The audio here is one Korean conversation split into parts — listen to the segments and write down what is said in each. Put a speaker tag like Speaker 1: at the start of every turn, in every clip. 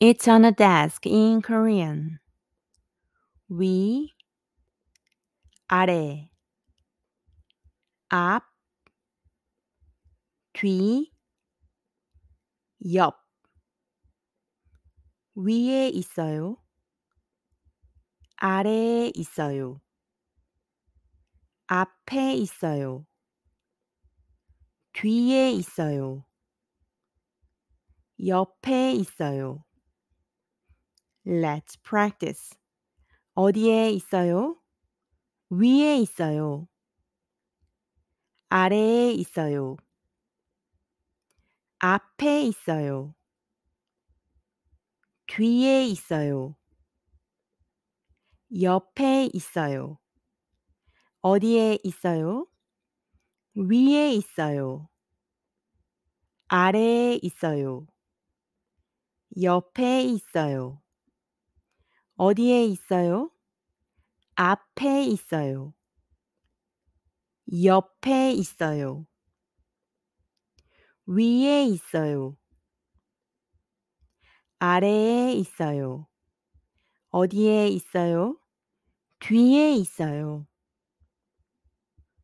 Speaker 1: It's on a desk in Korean. 위, 아래, 앞, 뒤, 옆. 위에 있어요. 아래에 있어요. 앞에 있어요. 뒤에 있어요. 옆에 있어요. Let's practice. 어디에 있어요? 위에 있어요. 아래에 있어요. 앞에 있어요. 뒤에 있어요. 옆에 있어요. 어디에 있어요? 위에 있어요. 아래에 있어요. 옆에 있어요. 어디에 있어요? 앞에 있어요. 옆에 있어요. 위에 있어요. 아래에 있어요. 어디에 있어요? 뒤에 있어요.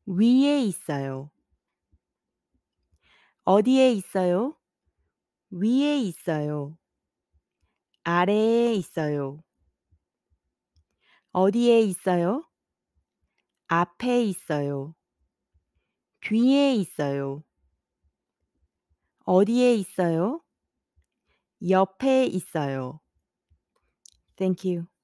Speaker 1: 위에 있어요. 어디에 있어요? 위에 있어요. 아래에 있어요. 어디에 있어요? 앞에 있어요. 뒤에 있어요. 어디에 있어요? 옆에 있어요. Thank you.